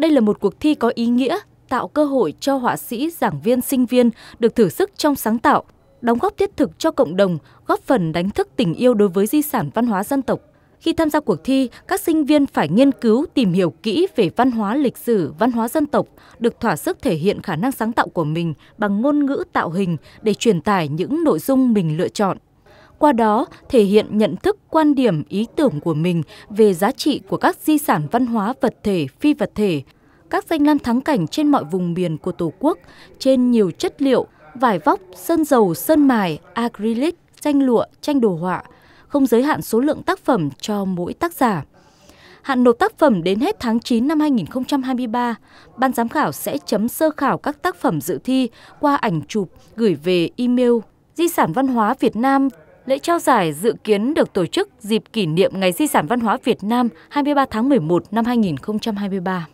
Đây là một cuộc thi có ý nghĩa, tạo cơ hội cho họa sĩ, giảng viên, sinh viên được thử sức trong sáng tạo, đóng góp thiết thực cho cộng đồng, góp phần đánh thức tình yêu đối với di sản văn hóa dân tộc. Khi tham gia cuộc thi, các sinh viên phải nghiên cứu, tìm hiểu kỹ về văn hóa lịch sử, văn hóa dân tộc, được thỏa sức thể hiện khả năng sáng tạo của mình bằng ngôn ngữ tạo hình để truyền tải những nội dung mình lựa chọn qua đó thể hiện nhận thức, quan điểm, ý tưởng của mình về giá trị của các di sản văn hóa vật thể, phi vật thể, các danh lam thắng cảnh trên mọi vùng miền của Tổ quốc, trên nhiều chất liệu, vải vóc, sơn dầu, sơn mài, acrylic, tranh lụa, tranh đồ họa, không giới hạn số lượng tác phẩm cho mỗi tác giả. Hạn nộp tác phẩm đến hết tháng 9 năm 2023, ban giám khảo sẽ chấm sơ khảo các tác phẩm dự thi qua ảnh chụp gửi về email di sản văn hóa Việt Nam Lễ trao giải dự kiến được tổ chức dịp kỷ niệm Ngày Di sản Văn hóa Việt Nam 23 tháng 11 năm 2023.